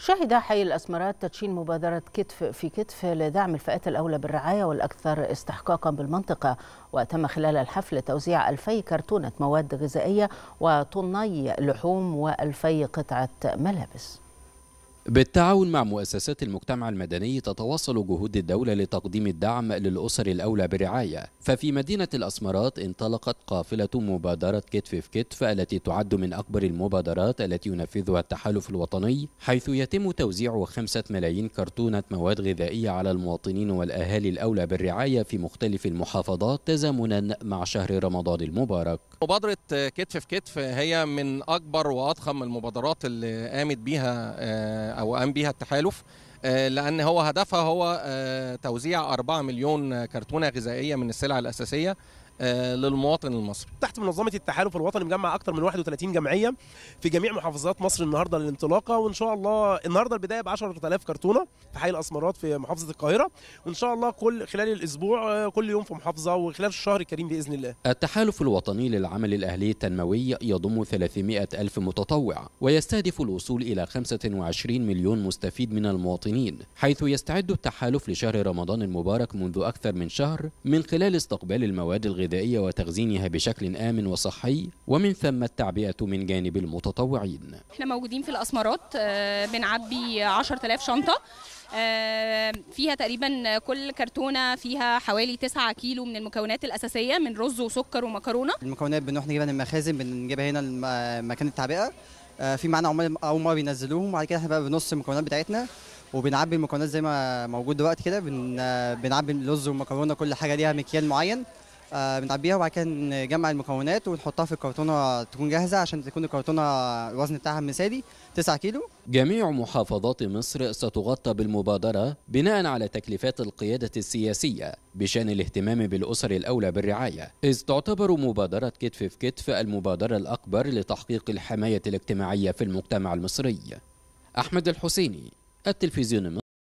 شهد حي الأسمرات تدشين مبادرة كتف في كتف لدعم الفئات الأولى بالرعاية والأكثر استحقاقا بالمنطقة وتم خلال الحفل توزيع ألفي كرتونة مواد غذائية وطني لحوم و قطعة ملابس بالتعاون مع مؤسسات المجتمع المدني تتواصل جهود الدولة لتقديم الدعم للأسر الأولى برعاية ففي مدينة الأسمرات انطلقت قافلة مبادرة كتف في كتف التي تعد من أكبر المبادرات التي ينفذها التحالف الوطني حيث يتم توزيع خمسة ملايين كرتونة مواد غذائية على المواطنين والأهالي الأولى بالرعاية في مختلف المحافظات تزامنا مع شهر رمضان المبارك مبادرة كتف في كتف هي من أكبر وأضخم المبادرات اللي قامت بها آه، او قام بيها التحالف آه، لان هو هدفها هو آه، توزيع 4 مليون كرتونه غذائيه من السلع الاساسيه آه، للمواطن المصري تحت منظمه التحالف الوطني مجمع اكثر من 31 جمعيه في جميع محافظات مصر النهارده للانطلاقه وان شاء الله النهارده البدايه ب 10000 كرتونه في حي الاسمرات في محافظه القاهره وان شاء الله كل خلال الاسبوع آه، كل يوم في محافظه وخلال الشهر الكريم باذن الله التحالف الوطني للعمل الاهلي التنموي يضم 300 الف متطوع ويستهدف الوصول الى 25 مليون مستفيد من المواطنين حيث يستعد التحالف لشهر رمضان المبارك منذ اكثر من شهر من خلال استقبال المواد الغذائيه الغذائية وتخزينها بشكل آمن وصحي ومن ثم التعبئة من جانب المتطوعين احنا موجودين في الأسمرات آه، بنعبي 10000 شنطة آه، فيها تقريبا كل كرتونه فيها حوالي 9 كيلو من المكونات الاساسيه من رز وسكر ومكرونه المكونات بنروح نجيبها من المخازن بنجيبها هنا مكان التعبئه آه، في معانا عمال اول ما بينزلوهم وبعد كده احنا بقى بنص المكونات بتاعتنا وبنعبي المكونات زي ما موجود دلوقتي كده بنعبي الرز والمكرونه كل حاجه ليها مكيال معين آه، بنعبيها وبعد كده نجمع المكونات ونحطها في الكرتونه تكون جاهزه عشان تكون الكرتونه الوزن بتاعها مثالي 9 كيلو جميع محافظات مصر ستغطى بالمبادره بناء على تكليفات القياده السياسيه بشان الاهتمام بالاسر الاولى بالرعايه اذ تعتبر مبادره كتف في كتف المبادره الاكبر لتحقيق الحمايه الاجتماعيه في المجتمع المصري احمد الحسيني التلفزيون